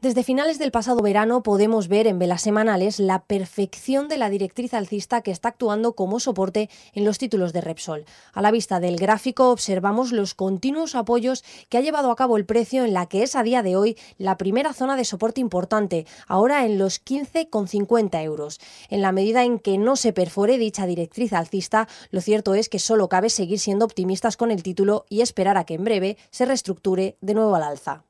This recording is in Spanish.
Desde finales del pasado verano podemos ver en velas semanales la perfección de la directriz alcista que está actuando como soporte en los títulos de Repsol. A la vista del gráfico observamos los continuos apoyos que ha llevado a cabo el precio en la que es a día de hoy la primera zona de soporte importante, ahora en los 15,50 euros. En la medida en que no se perfore dicha directriz alcista, lo cierto es que solo cabe seguir siendo optimistas con el título y esperar a que en breve se reestructure de nuevo al alza.